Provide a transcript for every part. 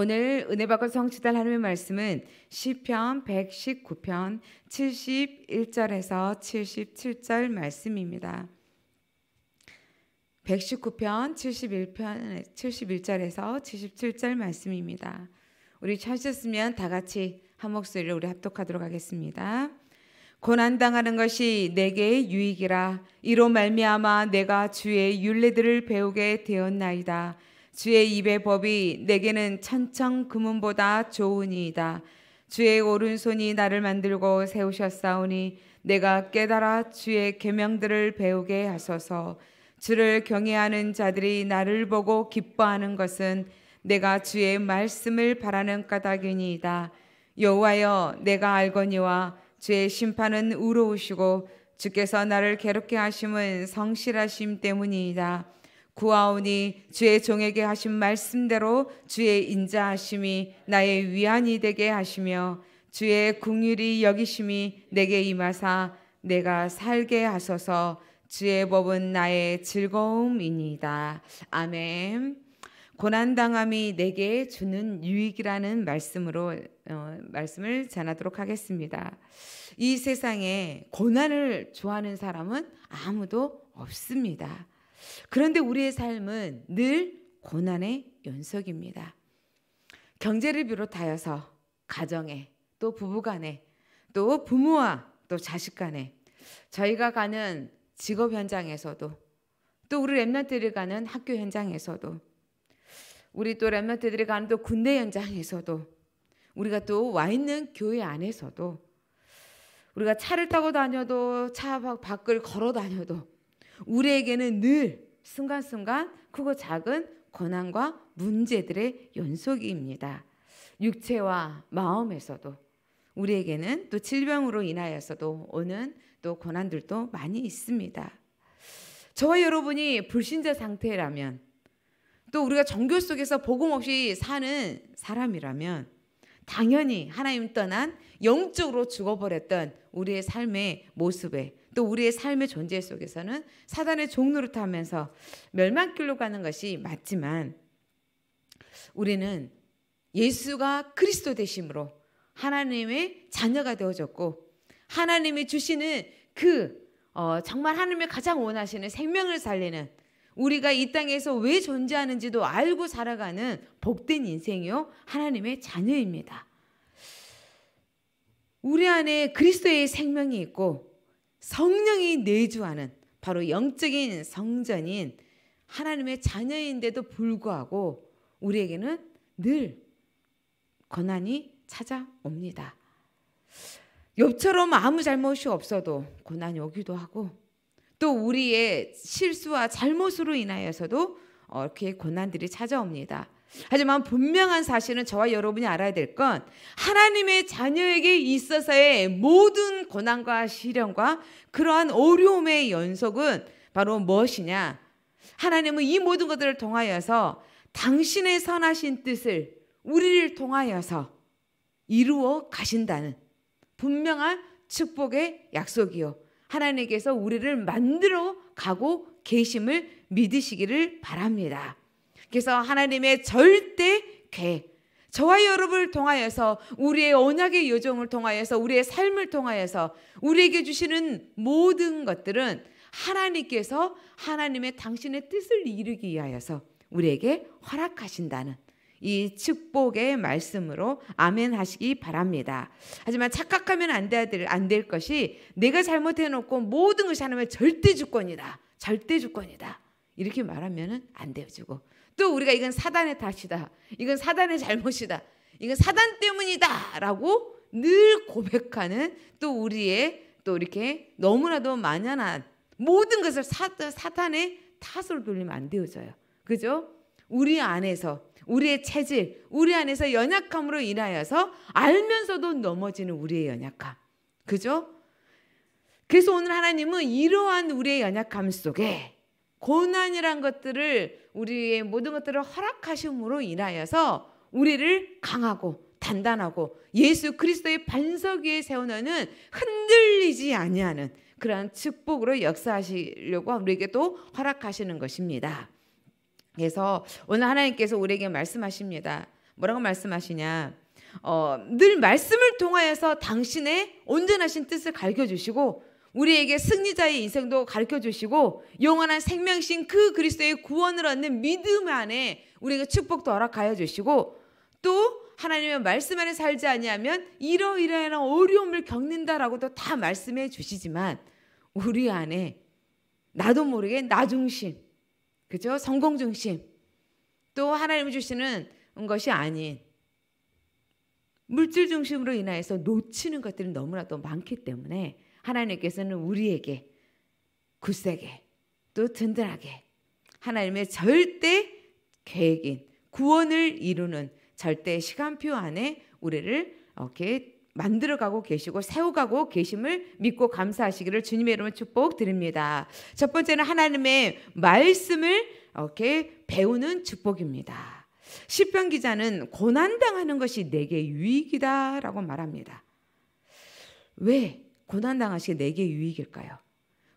오늘 은혜 받고 성취될 하나님의 말씀은 시편 119편 71절에서 77절 말씀입니다. 119편 71편 71절에서 77절 말씀입니다. 우리 찾으셨으면 다 같이 한 목소리로 우리 합독하도록 하겠습니다. 고난 당하는 것이 내게 유익이라 이로 말미암아 내가 주의 윤례들을 배우게 되었나이다. 주의 입의 법이 내게는 천청 금은보다 좋으니이다. 주의 오른손이 나를 만들고 세우셨사오니 내가 깨달아 주의 계명들을 배우게 하소서. 주를 경외하는 자들이 나를 보고 기뻐하는 것은 내가 주의 말씀을 바라는 까닭이니이다. 여호와여 내가 알거니와 주의 심판은 우로우시고 주께서 나를 괴롭게 하심은 성실하심 때문이이다. 구하오니 주의 종에게 하신 말씀대로 주의 인자하심이 나의 위안이 되게 하시며 주의 궁휼이 여기심이 내게 임하사 내가 살게 하소서 주의 법은 나의 즐거움이니이다. 아멘. 고난당함이 내게 주는 유익이라는 말씀으로 어, 말씀을 전하도록 하겠습니다. 이 세상에 고난을 좋아하는 사람은 아무도 없습니다. 그런데 우리의 삶은 늘 고난의 연속입니다. 경제를 비롯하여서 가정에 또 부부간에 또 부모와 또 자식간에 저희가 가는 직업 현장에서도 또 우리 랩런트들이 가는 학교 현장에서도 우리 또 랩런트들이 가는 또 군대 현장에서도 우리가 또 와 있는 교회 안에서도 우리가 차를 타고 다녀도 차 밖을 걸어 다녀도 우리에게는 늘 순간순간 크고 작은 고난과 문제들의 연속입니다. 육체와 마음에서도 우리에게는 또 질병으로 인하여서도 오는 또 고난들도 많이 있습니다. 저와 여러분이 불신자 상태라면 또 우리가 종교 속에서 복음 없이 사는 사람이라면 당연히 하나님 떠난 영적으로 죽어버렸던 우리의 삶의 모습에 또 우리의 삶의 존재 속에서는 사단의 종로를 타면서 멸망길로 가는 것이 맞지만 우리는 예수가 그리스도 되심으로 하나님의 자녀가 되어졌고 하나님이 주시는 그 어, 정말 하나님의 가장 원하시는 생명을 살리는 우리가 이 땅에서 왜 존재하는지도 알고 살아가는 복된 인생이요 하나님의 자녀입니다. 우리 안에 그리스도의 생명이 있고 성령이 내주하는 바로 영적인 성전인 하나님의 자녀인데도 불구하고 우리에게는 늘 고난이 찾아옵니다. 욥처럼 아무 잘못이 없어도 고난이 오기도 하고 또 우리의 실수와 잘못으로 인하여서도 어, 이렇게 고난들이 찾아옵니다. 하지만 분명한 사실은 저와 여러분이 알아야 될 건 하나님의 자녀에게 있어서의 모든 고난과 시련과 그러한 어려움의 연속은 바로 무엇이냐? 하나님은 이 모든 것들을 통하여서 당신의 선하신 뜻을 우리를 통하여서 이루어 가신다는 분명한 축복의 약속이요. 하나님께서 우리를 만들어 가고 계심을 믿으시기를 바랍니다. 그래서 하나님의 절대 계획 저와 여러분을 통하여서 우리의 언약의 요정을 통하여서 우리의 삶을 통하여서 우리에게 주시는 모든 것들은 하나님께서 하나님의 당신의 뜻을 이루기 위하여서 우리에게 허락하신다는 이 축복의 말씀으로 아멘 하시기 바랍니다. 하지만 착각하면 안 될 것이 내가 잘못해놓고 모든 것이 하나님의 절대 주권이다. 절대 주권이다. 이렇게 말하면 안 되어지고 또 우리가 이건 사단의 탓이다. 이건 사단의 잘못이다. 이건 사단 때문이다. 라고 늘 고백하는 또 우리의 또 이렇게 너무나도 만연한 모든 것을 사, 사탄의 탓으로 돌리면 안 되어져요. 그죠? 우리 안에서 우리의 체질, 우리 안에서 연약함으로 인하여서 알면서도 넘어지는 우리의 연약함. 그죠? 그래서 오늘 하나님은 이러한 우리의 연약함 속에 고난이란 것들을 우리의 모든 것들을 허락하심으로 인하여서 우리를 강하고 단단하고 예수 그리스도의 반석 위에 세우는 흔들리지 아니하는 그러한 축복으로 역사하시려고 우리에게 도 허락하시는 것입니다. 그래서 오늘 하나님께서 우리에게 말씀하십니다. 뭐라고 말씀하시냐? 어, 늘 말씀을 통하여서 당신의 온전하신 뜻을 갈겨 주시고 우리에게 승리자의 인생도 가르쳐 주시고 영원한 생명신 그 그리스도의 구원을 얻는 믿음 안에 우리에게 축복도 허락하여 주시고 또 하나님의 말씀 안에 살지 아니하면 이러이러한 어려움을 겪는다라고도 다 말씀해 주시지만 우리 안에 나도 모르게 나 중심, 그죠? 성공 중심, 또 하나님 주시는 것이 아닌 물질 중심으로 인하여서 놓치는 것들이 너무나도 많기 때문에 하나님께서는 우리에게 굳세게 또 든든하게 하나님의 절대 계획인 구원을 이루는 절대 시간표 안에 우리를 이렇게 만들어가고 계시고 세워가고 계심을 믿고 감사하시기를 주님의 이름으로 축복드립니다. 첫 번째는 하나님의 말씀을 이렇게 배우는 축복입니다. 시편 기자는 고난 당하는 것이 내게 유익이다라고 말합니다. 왜 고난당하시게 내게 유익일까요?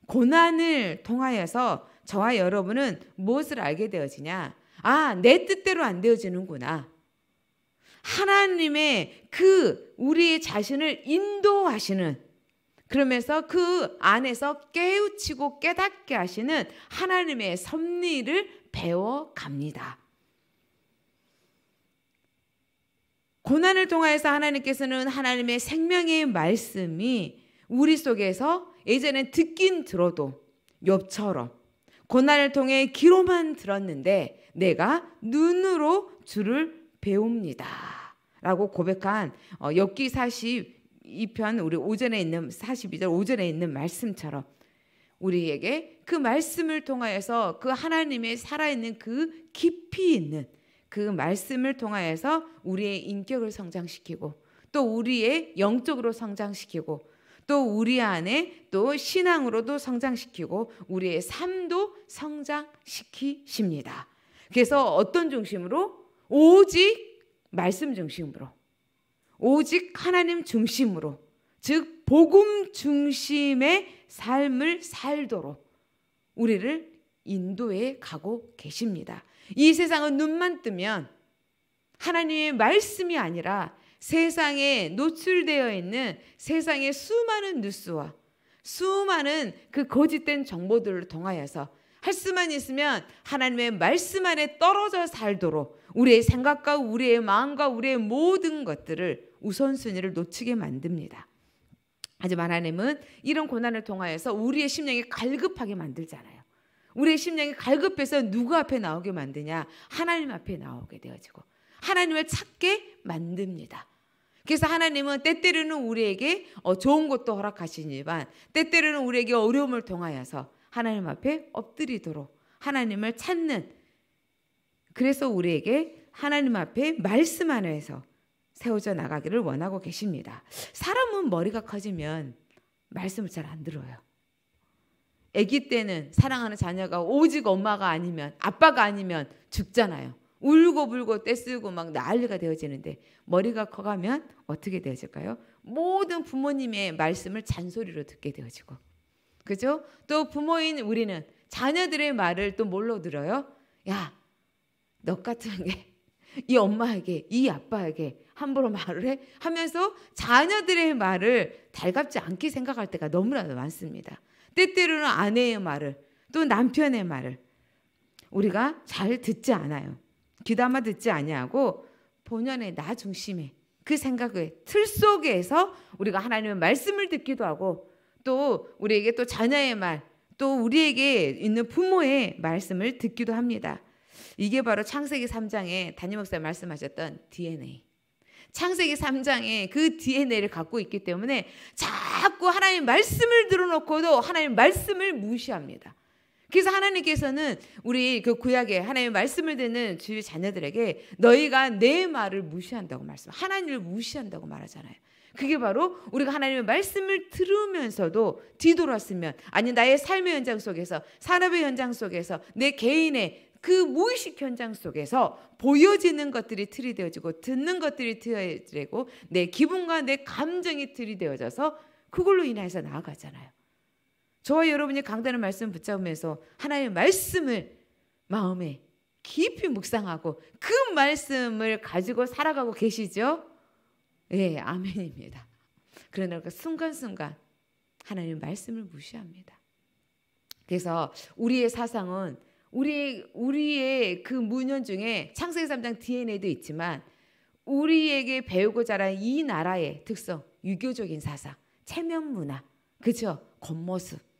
고난을 통하여서 저와 여러분은 무엇을 알게 되어지냐? 아, 내 뜻대로 안 되어지는구나. 하나님의 그 우리 자신을 인도하시는 그러면서 그 안에서 깨우치고 깨닫게 하시는 하나님의 섭리를 배워갑니다. 고난을 통하여서 하나님께서는 하나님의 생명의 말씀이 우리 속에서 이제는 듣긴 들어도 옆처럼 고난을 통해 귀로만 들었는데 내가 눈으로 주를 배웁니다. 라고 고백한 어, 엽기 42편 우리 오전에 있는 42절 오전에 있는 말씀처럼 우리에게 그 말씀을 통하여서 그 하나님의 살아있는 그 깊이 있는 그 말씀을 통하여서 우리의 인격을 성장시키고 또 우리의 영적으로 성장시키고 또 우리 안에 또 신앙으로도 성장시키고 우리의 삶도 성장시키십니다. 그래서 어떤 중심으로? 오직 말씀 중심으로. 오직 하나님 중심으로. 즉, 복음 중심의 삶을 살도록 우리를 인도에 가고 계십니다. 이 세상은 눈만 뜨면 하나님의 말씀이 아니라 세상에 노출되어 있는 세상의 수많은 뉴스와 수많은 그 거짓된 정보들을 통하여서 할 수만 있으면 하나님의 말씀 안에 떨어져 살도록 우리의 생각과 우리의 마음과 우리의 모든 것들을 우선순위를 놓치게 만듭니다. 하지만 하나님은 이런 고난을 통하여서 우리의 심령이 갈급하게 만들잖아요. 우리의 심령이 갈급해서 누구 앞에 나오게 만드냐? 하나님 앞에 나오게 되어지고 하나님을 찾게 만듭니다. 그래서 하나님은 때때로는 우리에게 어, 좋은 것도 허락하시지만 때때로는 우리에게 어려움을 통하여서 하나님 앞에 엎드리도록 하나님을 찾는 그래서 우리에게 하나님 앞에 말씀 안에서 세워져 나가기를 원하고 계십니다. 사람은 머리가 커지면 말씀을 잘 안 들어요. 아기 때는 사랑하는 자녀가 오직 엄마가 아니면 아빠가 아니면 죽잖아요. 울고불고 떼쓰고 막 난리가 되어지는데 머리가 커가면 어떻게 되어질까요? 모든 부모님의 말씀을 잔소리로 듣게 되어지고 그죠? 또 부모인 우리는 자녀들의 말을 또 뭘로 들어요? 야, 너 같은 게 이 엄마에게, 이 아빠에게 함부로 말을 해? 하면서 자녀들의 말을 달갑지 않게 생각할 때가 너무나도 많습니다. 때때로는 아내의 말을, 또 남편의 말을 우리가 잘 듣지 않아요. 귀담아 듣지 아니하고 본연의 나 중심의 그 생각의 틀 속에서 우리가 하나님의 말씀을 듣기도 하고 또 우리에게 또 자녀의 말, 또 우리에게 있는 부모의 말씀을 듣기도 합니다. 이게 바로 창세기 3장에 담임 목사 말씀하셨던 DNA. 창세기 3장에 그 DNA를 갖고 있기 때문에 자꾸 하나님 말씀을 들어놓고도 하나님 말씀을 무시합니다. 그래서 하나님께서는 우리 그 구약에 하나님의 말씀을 듣는 주의 자녀들에게 너희가 내 말을 무시한다고 말씀, 하나님을 무시한다고 말하잖아요. 그게 바로 우리가 하나님의 말씀을 들으면서도 뒤돌았으면 아니 나의 삶의 현장 속에서 산업의 현장 속에서 내 개인의 그 무의식 현장 속에서 보여지는 것들이 틀이 되어지고 듣는 것들이 틀이 되고 내 기분과 내 감정이 틀이 되어져서 그걸로 인해서 나아가잖아요. 저와 여러분이 강단의 말씀 을 붙잡으면서 하나님의 말씀을 마음에 깊이 묵상하고 그 말씀을 가지고 살아가고 계시죠? 예, 아멘입니다. 그러나 그 순간순간 하나님의 말씀을 무시합니다. 그래서 우리의 사상은 우리 우리의 그 문헌 중에 창세기 3장 DNA도 있지만 우리에게 배우고 자란 이 나라의 특성, 유교적인 사상, 체면 문화, 그죠? 겉모습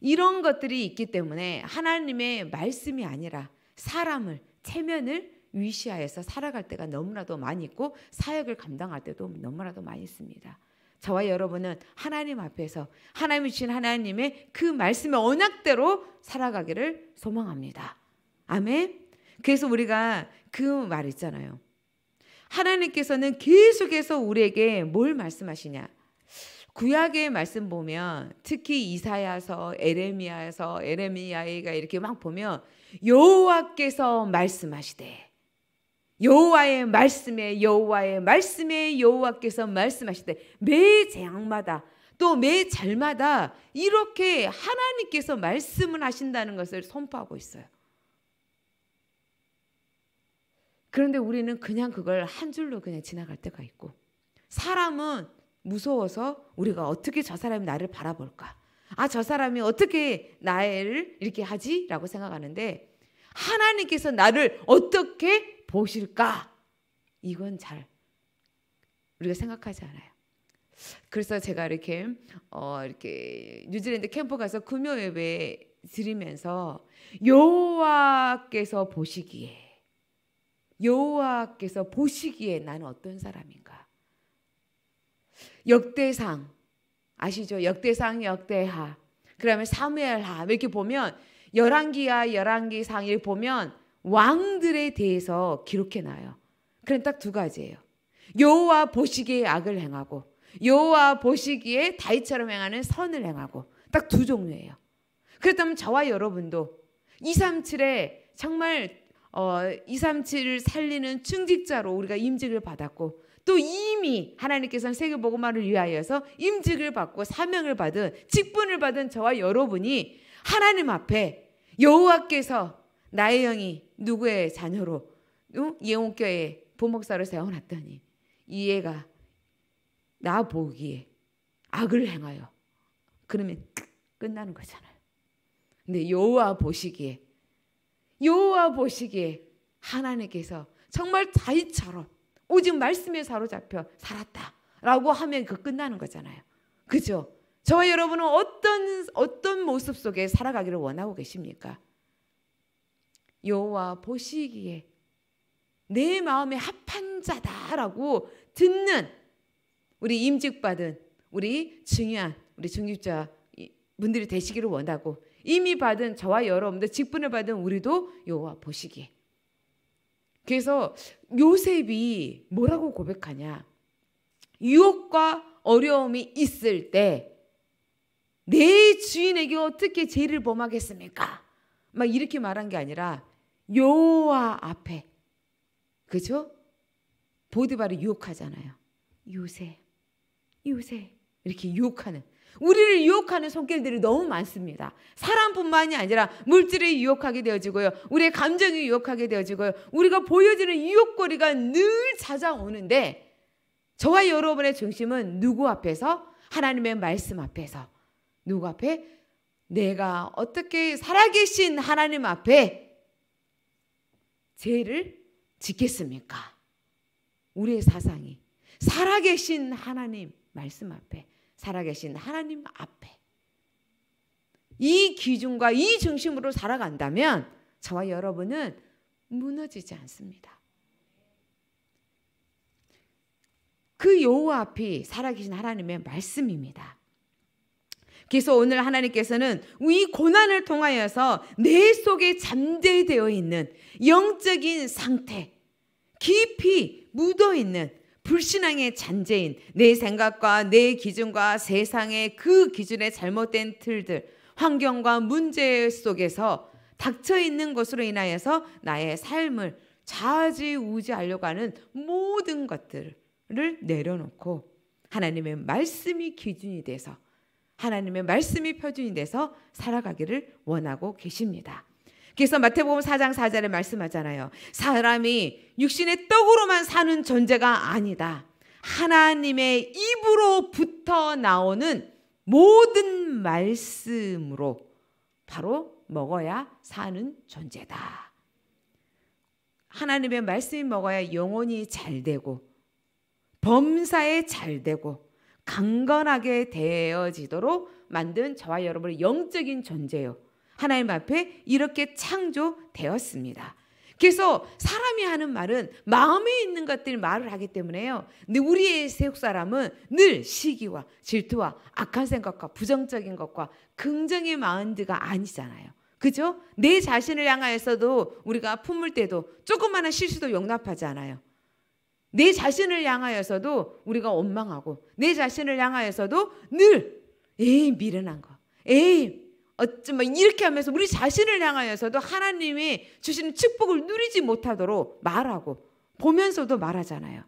이런 것들이 있기 때문에 하나님의 말씀이 아니라 사람을 체면을 위시하여서 살아갈 때가 너무나도 많이 있고 사역을 감당할 때도 너무나도 많이 있습니다. 저와 여러분은 하나님 앞에서 하나님 주신 하나님의 그 말씀의 언약대로 살아가기를 소망합니다. 아멘. 그래서 우리가 그 말 있잖아요. 하나님께서는 계속해서 우리에게 뭘 말씀하시냐? 구약의 말씀 보면 특히 이사야서 에레미야서 에레미야가 이렇게 막 보면 여호와께서 말씀하시되 여호와의 말씀에 여호와의 말씀에 여호와께서 말씀하시되 매 재앙마다 또 매절마다 이렇게 하나님께서 말씀을 하신다는 것을 선포하고 있어요. 그런데 우리는 그냥 그걸 한 줄로 그냥 지나갈 때가 있고 사람은 무서워서 우리가 어떻게 저 사람이 나를 바라볼까? 아, 저 사람이 어떻게 나를 이렇게 하지? 라고 생각하는데 하나님께서 나를 어떻게 보실까? 이건 잘 우리가 생각하지 않아요. 그래서 제가 이렇게 어 이렇게 뉴질랜드 캠프 가서 금요 예배 드리면서 여호와께서 보시기에 여호와께서 보시기에 나는 어떤 사람인가? 역대상 아시죠? 역대상 역대하 그러면 사무엘하 이렇게 보면 열왕기와 열왕기상 이렇게 보면 왕들에 대해서 기록해 놔요. 그럼 딱 두 가지예요. 여호와 보시기에 악을 행하고 여호와 보시기에 다윗처럼 행하는 선을 행하고 딱 두 종류예요. 그렇다면 저와 여러분도 237에 정말 어, 237을 살리는 충직자로 우리가 임직을 받았고 또 이미 하나님께서는 세계 복음화를 위하여서 임직을 받고 사명을 받은 직분을 받은 저와 여러분이 하나님 앞에 여호와께서 나의 영이 누구의 자녀로 예원교회 부목사로 세워놨더니 이해가 나 보기에 악을 행하여 그러면 끝나는 거잖아요. 근데 여호와 보시기에 여호와 보시기에 하나님께서 정말 다윗처럼 오직 말씀에 사로잡혀 살았다. 라고 하면 그 끝나는 거잖아요. 그죠? 저와 여러분은 어떤, 어떤 모습 속에 살아가기를 원하고 계십니까? 여호와 보시기에 내 마음에 합한 자다라고 듣는 우리 임직받은 우리 증여한 우리 중립자 분들이 되시기를 원하고 이미 받은 저와 여러분들 직분을 받은 우리도 여호와 보시기에 그래서 요셉이 뭐라고 고백하냐? 유혹과 어려움이 있을 때 내 주인에게 어떻게 죄를 범하겠습니까? 막 이렇게 말한 게 아니라 여와 앞에 그죠? 보디바를 유혹하잖아요. 요셉, 요셉 이렇게 유혹하는 우리를 유혹하는 손길들이 너무 많습니다. 사람뿐만이 아니라 물질에 유혹하게 되어지고요. 우리의 감정이 유혹하게 되어지고요. 우리가 보여지는 유혹거리가 늘 찾아오는데 저와 여러분의 중심은 누구 앞에서? 하나님의 말씀 앞에서. 누구 앞에? 내가 어떻게 살아계신 하나님 앞에 죄를 짓겠습니까? 우리의 사상이 살아계신 하나님 말씀 앞에 살아계신 하나님 앞에 이 기준과 이 중심으로 살아간다면 저와 여러분은 무너지지 않습니다. 그 여호와 앞이 살아계신 하나님의 말씀입니다. 그래서 오늘 하나님께서는 이 고난을 통하여서 내 속에 잠재되어 있는 영적인 상태, 깊이 묻어 있는 불신앙의 잔재인 내 생각과 내 기준과 세상의 그 기준의 잘못된 틀들, 환경과 문제 속에서 닥쳐 있는 것으로 인하여서 나의 삶을 좌지우지하려고 하는 모든 것들을 내려놓고 하나님의 말씀이 기준이 돼서 하나님의 말씀이 표준이 돼서 살아가기를 원하고 계십니다. 그래서 마태복음 4장 4절에 말씀하잖아요. 사람이 육신의 떡으로만 사는 존재가 아니다. 하나님의 입으로부터 나오는 모든 말씀으로 바로 먹어야 사는 존재다. 하나님의 말씀이 먹어야 영혼이 잘 되고 범사에 잘 되고 강건하게 되어지도록 만든 저와 여러분의 영적인 존재요. 하나님 앞에 이렇게 창조되었습니다. 그래서 사람이 하는 말은 마음에 있는 것들 말을 하기 때문에요. 우리의 세국 사람은 늘 시기와 질투와 악한 생각과 부정적인 것과 긍정의 마인드가 아니잖아요. 그죠? 내 자신을 향하여서도 우리가 품을 때도 조그마한 실수도 용납하지 않아요. 내 자신을 향하여서도 우리가 원망하고 내 자신을 향하여서도 늘 에이 미련한 거 에이 어쩜 막 이렇게 하면서 우리 자신을 향하여서도 하나님이 주시는 축복을 누리지 못하도록 말하고 보면서도 말하잖아요.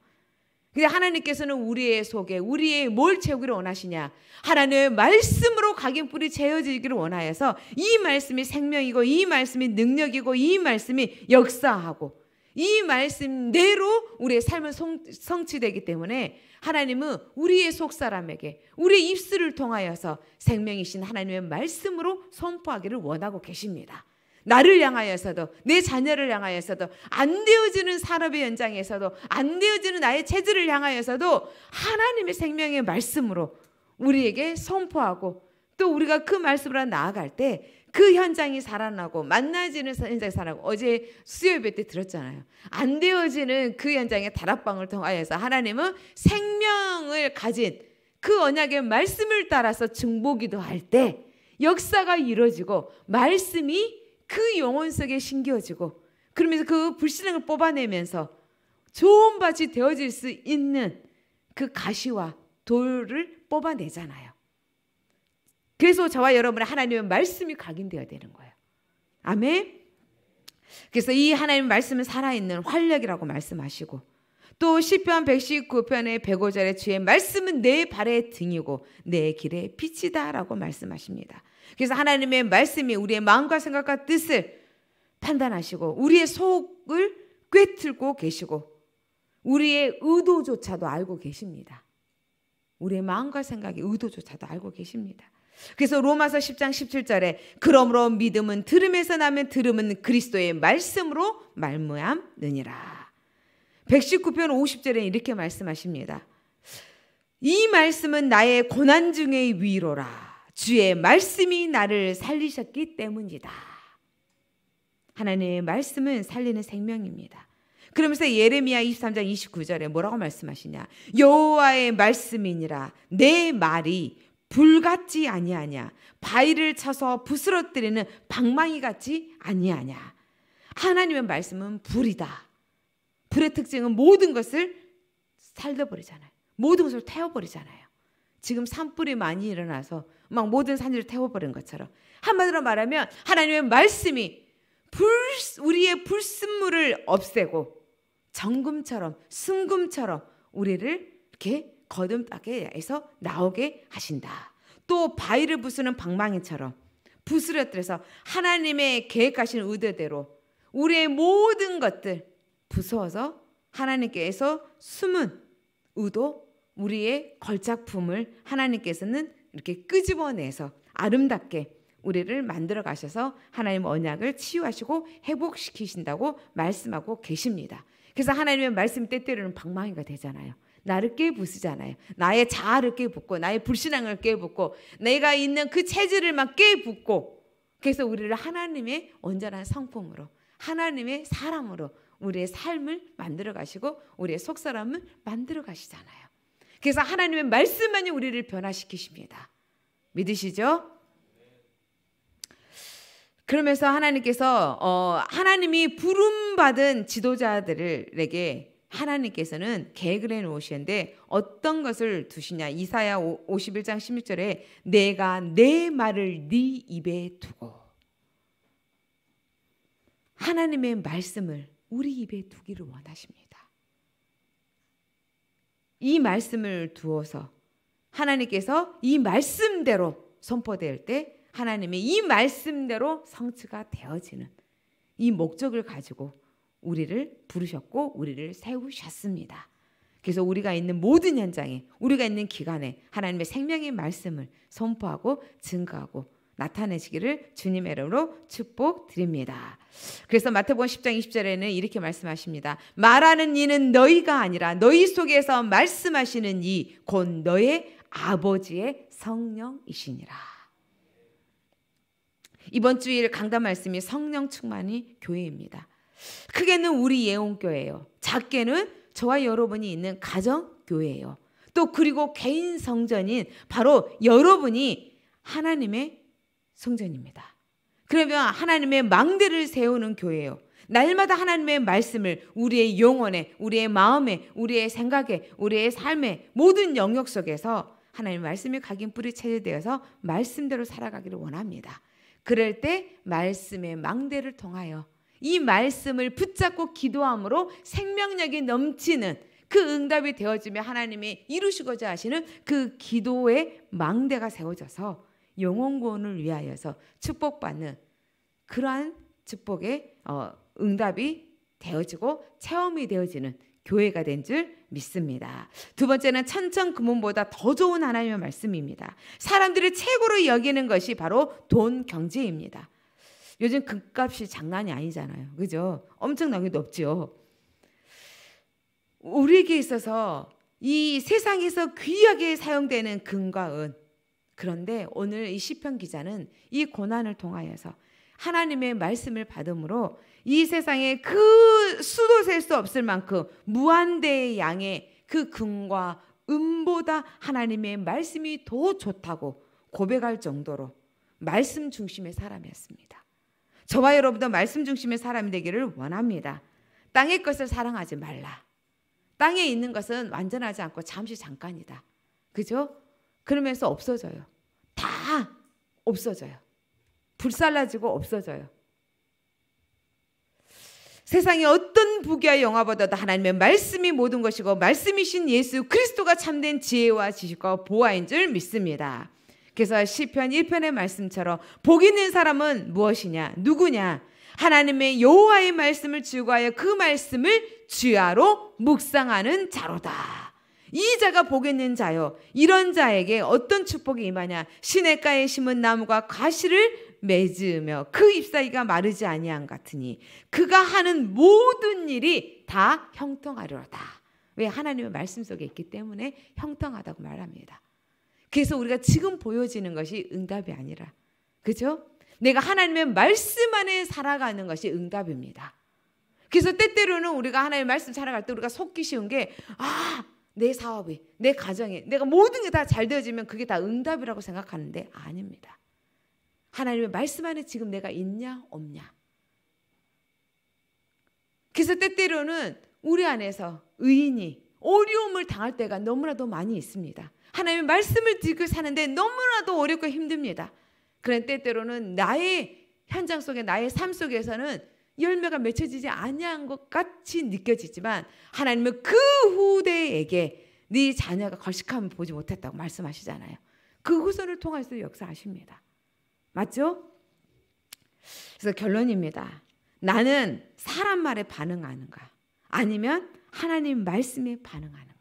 근데 하나님께서는 우리의 속에 우리의 뭘 채우기를 원하시냐? 하나님의 말씀으로 각인 뿌리 채워지기를 원하여서 이 말씀이 생명이고 이 말씀이 능력이고 이 말씀이 역사하고 이 말씀대로 우리의 삶은 성, 취되기 때문에 하나님은 우리의 속사람에게 우리의 입술을 통하여서 생명이신 하나님의 말씀으로 선포하기를 원하고 계십니다. 나를 향하여서도 내 자녀를 향하여서도 안 되어지는 산업의 연장에서도 안 되어지는 나의 체질을 향하여서도 하나님의 생명의 말씀으로 우리에게 선포하고 또 우리가 그 말씀으로 나아갈 때그 현장이 살아나고 만나지는 현장이 살아나고 어제 수요일 때 들었잖아요. 안 되어지는 그 현장의 다락방을 통하여서 하나님은 생명을 가진 그 언약의 말씀을 따라서 증보기도 할 때 역사가 이루어지고 말씀이 그 영혼 속에 심겨지고 그러면서 그 불신앙을 뽑아내면서 좋은 밭이 되어질 수 있는 그 가시와 돌을 뽑아내잖아요. 그래서 저와 여러분의 하나님의 말씀이 각인되어야 되는 거예요. 아멘. 그래서 이 하나님의 말씀은 살아있는 활력이라고 말씀하시고 또 시편 119편의 105절의 주의 말씀은 내 발의 등이고 내 길의 빛이다라고 말씀하십니다. 그래서 하나님의 말씀이 우리의 마음과 생각과 뜻을 판단하시고 우리의 속을 꿰뚫고 계시고 우리의 의도조차도 알고 계십니다. 우리의 마음과 생각의 의도조차도 알고 계십니다. 그래서 로마서 10장 17절에 그러므로 믿음은 들음에서 나면 들음은 그리스도의 말씀으로 말무암느니라. 119편 50절에 이렇게 말씀하십니다. 이 말씀은 나의 고난 중의 위로라. 주의 말씀이 나를 살리셨기 때문이다. 하나님의 말씀은 살리는 생명입니다. 그러면서 예레미야 23장 29절에 뭐라고 말씀하시냐? 여호와의 말씀이니라 내 말이 불같이 아니하냐 바위를 쳐서 부스러뜨리는 방망이 같이 아니하냐 하나님의 말씀은 불이다. 불의 특징은 모든 것을 살려버리잖아요. 모든 것을 태워버리잖아요. 지금 산불이 많이 일어나서 막 모든 산지를 태워버린 것처럼 한마디로 말하면 하나님의 말씀이 불 우리의 불순물을 없애고 정금처럼 순금처럼 우리를 이렇게 거듭하게해서 나오게 하신다. 또 바위를 부수는 방망이처럼 부스러뜨려서 하나님의 계획하신 의도대로 우리의 모든 것들 부서워서 하나님께서 숨은 의도 우리의 걸작품을 하나님께서는 이렇게 끄집어내서 아름답게 우리를 만들어 가셔서 하나님 언약을 치유하시고 회복시키신다고 말씀하고 계십니다. 그래서 하나님의 말씀 때때로는 방망이가 되잖아요. 나를 깨부수잖아요. 나의 자아를 깨붓고 나의 불신앙을 깨붓고 내가 있는 그 체질을 막 깨붓고 그래서 우리를 하나님의 온전한 성품으로 하나님의 사람으로 우리의 삶을 만들어 가시고 우리의 속사람을 만들어 가시잖아요. 그래서 하나님의 말씀만이 우리를 변화시키십니다. 믿으시죠? 그러면서 하나님께서 어, 하나님이 부름 받은 지도자들에게 하나님께서는 계획을 해 놓으시는데 어떤 것을 두시냐. 이사야 51장 16절에 내가 내 말을 네 입에 두고 하나님의 말씀을 우리 입에 두기를 원하십니다. 이 말씀을 두어서 하나님께서 이 말씀대로 선포될 때 하나님의 이 말씀대로 성취가 되어지는 이 목적을 가지고 우리를 부르셨고 우리를 세우셨습니다. 그래서 우리가 있는 모든 현장에 우리가 있는 기간에 하나님의 생명의 말씀을 선포하고 증거하고 나타내시기를 주님의 이름으로 축복드립니다. 그래서 마태복음 10장 20절에는 이렇게 말씀하십니다. 말하는 이는 너희가 아니라 너희 속에서 말씀하시는 이 곧 너의 아버지의 성령이시니라. 이번 주일 강단 말씀이 성령 충만이 교회입니다. 크게는 우리 예원교회예요. 작게는 저와 여러분이 있는 가정교회예요. 또 그리고 개인 성전인 바로 여러분이 하나님의 성전입니다. 그러면 하나님의 망대를 세우는 교회예요. 날마다 하나님의 말씀을 우리의 영혼에, 우리의 마음에, 우리의 생각에, 우리의 삶에 모든 영역 속에서 하나님 의 말씀이 각인 뿌리 체제되어서 말씀대로 살아가기를 원합니다. 그럴 때 말씀의 망대를 통하여 이 말씀을 붙잡고 기도함으로 생명력이 넘치는 그 응답이 되어지며 하나님이 이루시고자 하시는 그 기도의 망대가 세워져서 영혼 구원을 위하여서 축복받는 그러한 축복의 어, 응답이 되어지고 체험이 되어지는 교회가 된 줄 믿습니다. 두 번째는 천천금원보다더 좋은 하나님의 말씀입니다. 사람들이 최고로 여기는 것이 바로 돈 경제입니다. 요즘 금값이 장난이 아니잖아요. 그죠? 엄청나게 높죠. 우리에게 있어서 이 세상에서 귀하게 사용되는 금과 은. 그런데 오늘 이 시편 기자는 이 고난을 통하여서 하나님의 말씀을 받음으로 이 세상에 그 수도 셀 수 없을 만큼 무한대의 양의 그 금과 음보다 하나님의 말씀이 더 좋다고 고백할 정도로 말씀 중심의 사람이었습니다. 저와 여러분도 말씀 중심의 사람이 되기를 원합니다. 땅의 것을 사랑하지 말라. 땅에 있는 것은 완전하지 않고 잠시 잠깐이다. 그죠? 그러면서 없어져요. 다 없어져요. 불살라지고 없어져요. 세상의 어떤 부귀와 영화보다도 하나님의 말씀이 모든 것이고 말씀이신 예수 그리스도가 참된 지혜와 지식과 보화인 줄 믿습니다. 그래서 시편 1편의 말씀처럼 복 있는 사람은 무엇이냐? 누구냐? 하나님의 여호와의 말씀을 지우하여 그 말씀을 주야로 묵상하는 자로다. 이 자가 복 있는 자요. 이런 자에게 어떤 축복이 임하냐? 시냇가에 심은 나무가 과실을 맺으며 그 잎사귀가 마르지 아니한 같으니 그가 하는 모든 일이 다 형통하리로다. 왜 하나님의 말씀 속에 있기 때문에 형통하다고 말합니다. 그래서 우리가 지금 보여지는 것이 응답이 아니라 그죠? 내가 하나님의 말씀 안에 살아가는 것이 응답입니다. 그래서 때때로는 우리가 하나님의 말씀 살아갈 때 우리가 속기 쉬운 게 아, 내 사업이, 내 가정이, 내가 모든 게 다 잘 되어지면 그게 다 응답이라고 생각하는데 아닙니다. 하나님의 말씀 안에 지금 내가 있냐, 없냐. 그래서 때때로는 우리 안에서 의인이 어려움을 당할 때가 너무나도 많이 있습니다. 하나님의 말씀을 듣고 사는데 너무나도 어렵고 힘듭니다. 그런 때때로는 나의 현장 속에 나의 삶 속에서는 열매가 맺혀지지 아니한 것 같이 느껴지지만 하나님은 그 후대에게 네 자녀가 거식함을 보지 못했다고 말씀하시잖아요. 그 후손을 통해서 역사하십니다. 맞죠? 그래서 결론입니다. 나는 사람 말에 반응하는가 아니면 하나님 말씀에 반응하는가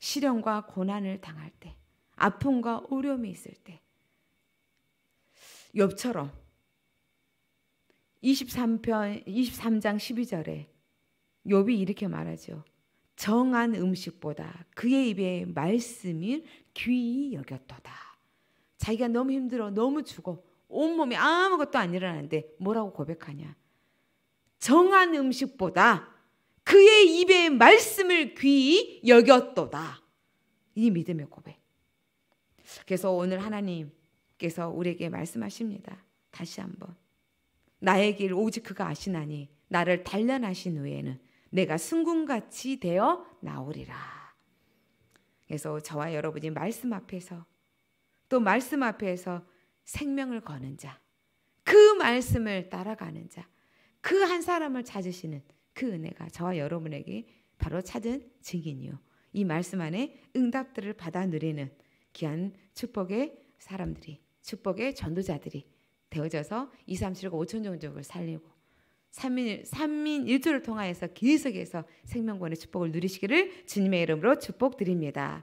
시련과 고난을 당할 때, 아픔과 어려움이 있을 때, 옆처럼 23편 23장 12절에 욥이 이렇게 말하죠. 정한 음식보다 그의 입에 말씀을 귀히 여겼도다. 자기가 너무 힘들어 너무 죽어 온몸이 아무것도 안 일어나는데 뭐라고 고백하냐. 정한 음식보다 그의 입의 말씀을 귀히 여겼도다. 이 믿음의 고백. 그래서 오늘 하나님께서 우리에게 말씀하십니다. 다시 한번. 나의 길 오직 그가 아시나니 나를 단련하신 후에는 내가 순금같이 되어 나오리라. 그래서 저와 여러분이 말씀 앞에서 또 말씀 앞에서 생명을 거는 자, 그 말씀을 따라가는 자, 그 한 사람을 찾으시는 그 은혜가 저와 여러분에게 바로 찾은 증인이요. 이 말씀 안에 응답들을 받아 누리는 귀한 축복의 사람들이 축복의 전도자들이 되어져서 2, 3, 7, 5천 종족을 살리고 3인, 3인 1조를 통하여서 계속해서 생명권의 축복을 누리시기를 주님의 이름으로 축복드립니다.